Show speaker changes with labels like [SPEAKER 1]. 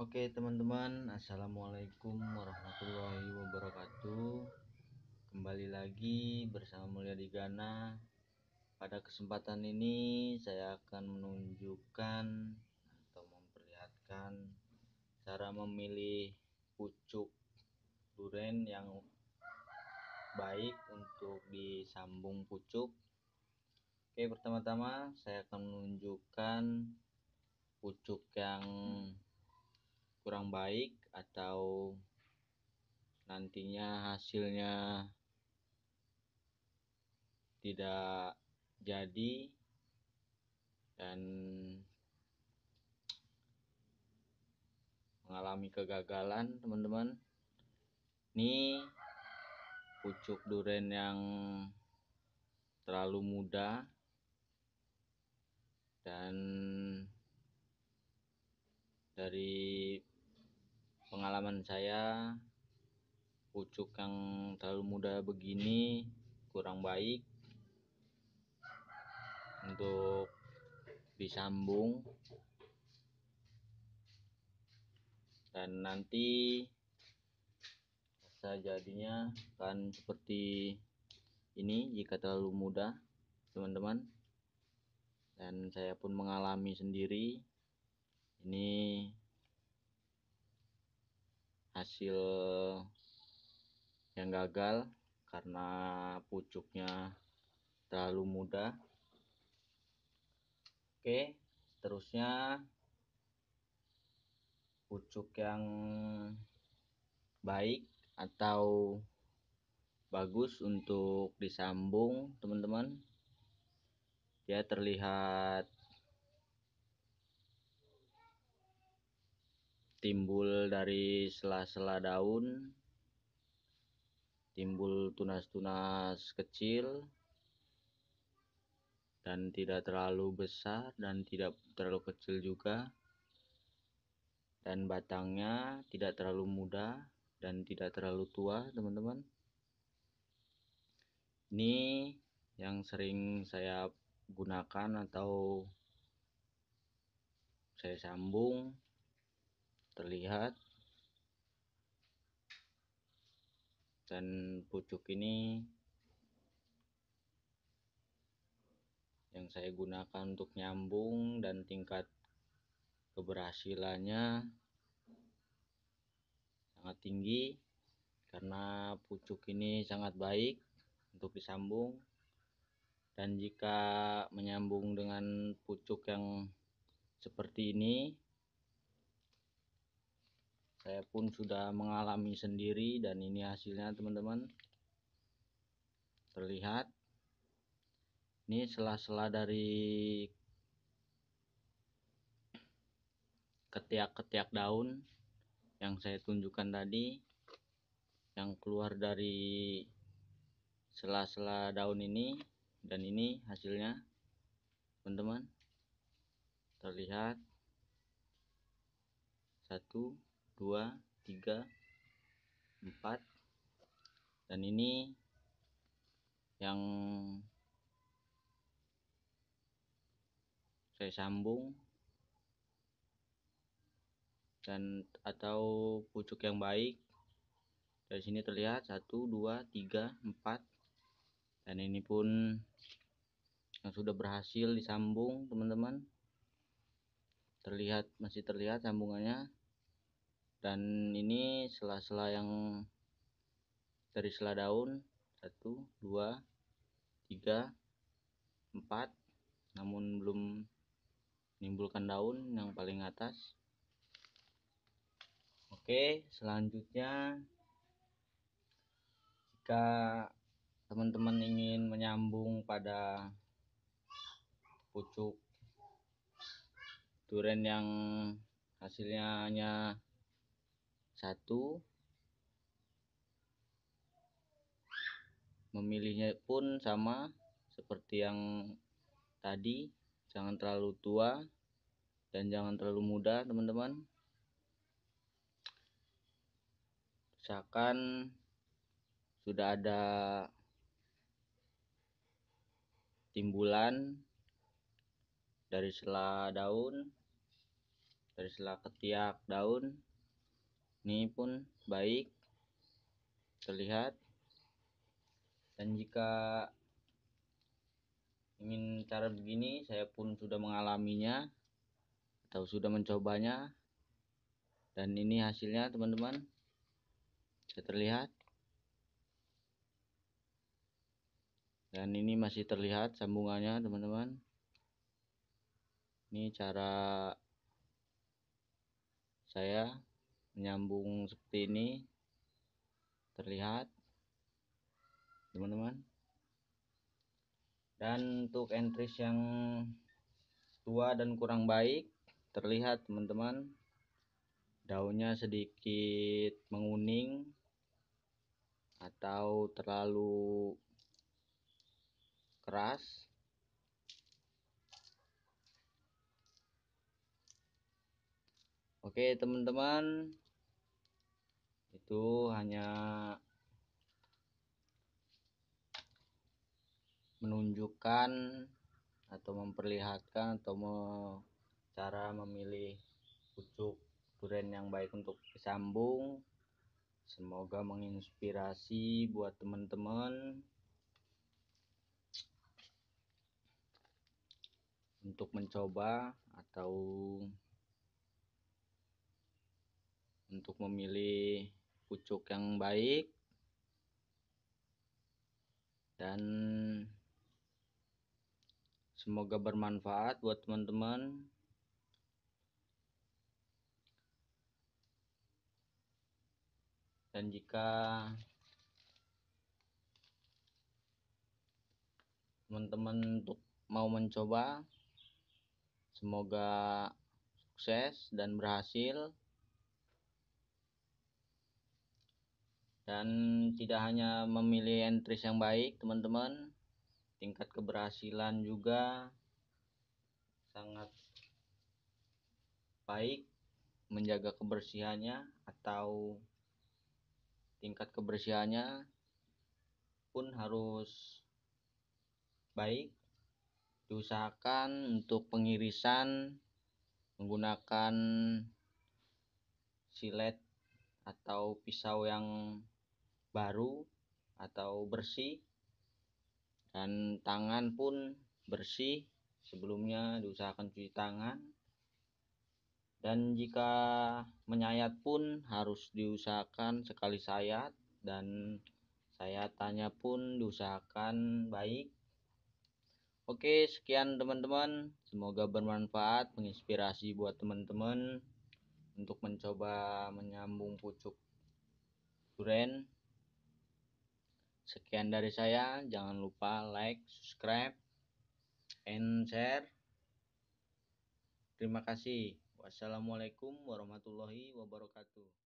[SPEAKER 1] Oke teman-teman Assalamualaikum warahmatullahi wabarakatuh Kembali lagi bersama Mulia Digana. Pada kesempatan ini saya akan menunjukkan Atau memperlihatkan Cara memilih pucuk duren yang baik untuk disambung pucuk Oke pertama-tama saya akan menunjukkan pucuk yang kurang baik atau nantinya hasilnya tidak jadi dan mengalami kegagalan teman-teman ini pucuk duren yang terlalu muda dan dari pengalaman saya pucuk yang terlalu muda begini kurang baik untuk disambung dan nanti bisa jadinya akan seperti ini jika terlalu mudah teman-teman dan saya pun mengalami sendiri ini hasil yang gagal karena pucuknya terlalu muda oke seterusnya pucuk yang baik atau bagus untuk disambung teman-teman dia terlihat timbul dari sela-sela daun, timbul tunas-tunas kecil, dan tidak terlalu besar dan tidak terlalu kecil juga, dan batangnya tidak terlalu muda dan tidak terlalu tua, teman-teman. Ini yang sering saya gunakan atau saya sambung terlihat dan pucuk ini yang saya gunakan untuk nyambung dan tingkat keberhasilannya sangat tinggi karena pucuk ini sangat baik untuk disambung dan jika menyambung dengan pucuk yang seperti ini saya pun sudah mengalami sendiri dan ini hasilnya teman-teman terlihat ini sela-sela dari ketiak-ketiak daun yang saya tunjukkan tadi yang keluar dari sela-sela daun ini dan ini hasilnya teman-teman terlihat satu 2 3 4 dan ini yang saya sambung dan atau pucuk yang baik dari sini terlihat 1 2 3 4 dan ini pun yang sudah berhasil disambung teman-teman terlihat masih terlihat sambungannya dan ini sela-sela yang dari sela daun satu dua tiga empat namun belum menimbulkan daun yang paling atas oke selanjutnya jika teman-teman ingin menyambung pada pucuk durian yang hasilnya hanya satu memilihnya pun sama seperti yang tadi jangan terlalu tua dan jangan terlalu muda teman-teman misalkan sudah ada timbulan dari sela daun dari sela ketiak daun ini pun baik terlihat dan jika ingin cara begini saya pun sudah mengalaminya atau sudah mencobanya dan ini hasilnya teman-teman bisa terlihat dan ini masih terlihat sambungannya teman-teman ini cara saya menyambung seperti ini terlihat teman-teman dan untuk entries yang tua dan kurang baik terlihat teman-teman daunnya sedikit menguning atau terlalu keras Oke teman-teman itu hanya menunjukkan atau memperlihatkan atau me cara memilih pucuk durian yang baik untuk disambung semoga menginspirasi buat teman-teman untuk mencoba atau untuk memilih pucuk yang baik dan semoga bermanfaat buat teman-teman dan jika teman-teman untuk mau mencoba semoga sukses dan berhasil dan tidak hanya memilih entries yang baik teman-teman tingkat keberhasilan juga sangat baik menjaga kebersihannya atau tingkat kebersihannya pun harus baik diusahakan untuk pengirisan menggunakan silet atau pisau yang baru atau bersih dan tangan pun bersih sebelumnya diusahakan cuci tangan dan jika menyayat pun harus diusahakan sekali sayat dan sayatannya pun diusahakan baik Oke, sekian teman-teman. Semoga bermanfaat, menginspirasi buat teman-teman untuk mencoba menyambung pucuk duren Sekian dari saya, jangan lupa like, subscribe, and share. Terima kasih. Wassalamualaikum warahmatullahi wabarakatuh.